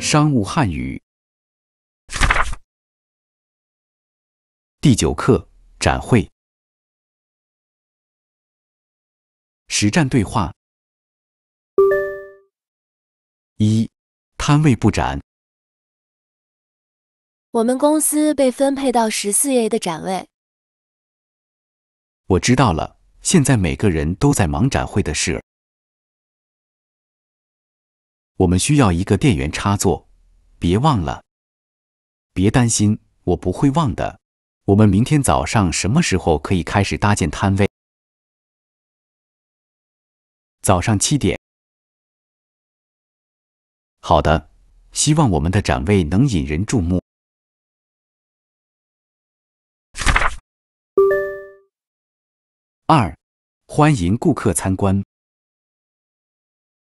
商务汉语第九课：展会实战对话。一，摊位布展。我们公司被分配到十四 A 的展位。我知道了，现在每个人都在忙展会的事我们需要一个电源插座，别忘了。别担心，我不会忘的。我们明天早上什么时候可以开始搭建摊位？早上七点。好的，希望我们的展位能引人注目。二，欢迎顾客参观。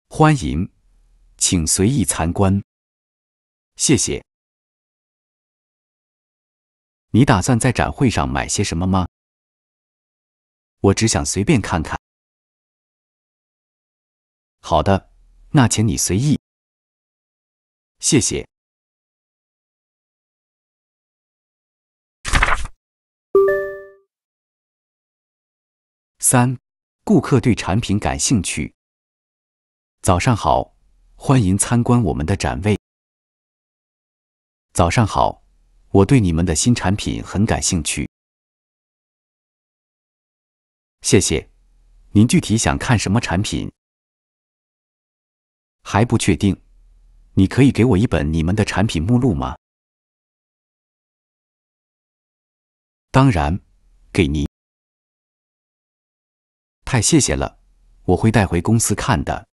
欢迎。请随意参观，谢谢。你打算在展会上买些什么吗？我只想随便看看。好的，那请你随意。谢谢。三，顾客对产品感兴趣。早上好。欢迎参观我们的展位。早上好，我对你们的新产品很感兴趣。谢谢，您具体想看什么产品？还不确定，你可以给我一本你们的产品目录吗？当然，给您。太谢谢了，我会带回公司看的。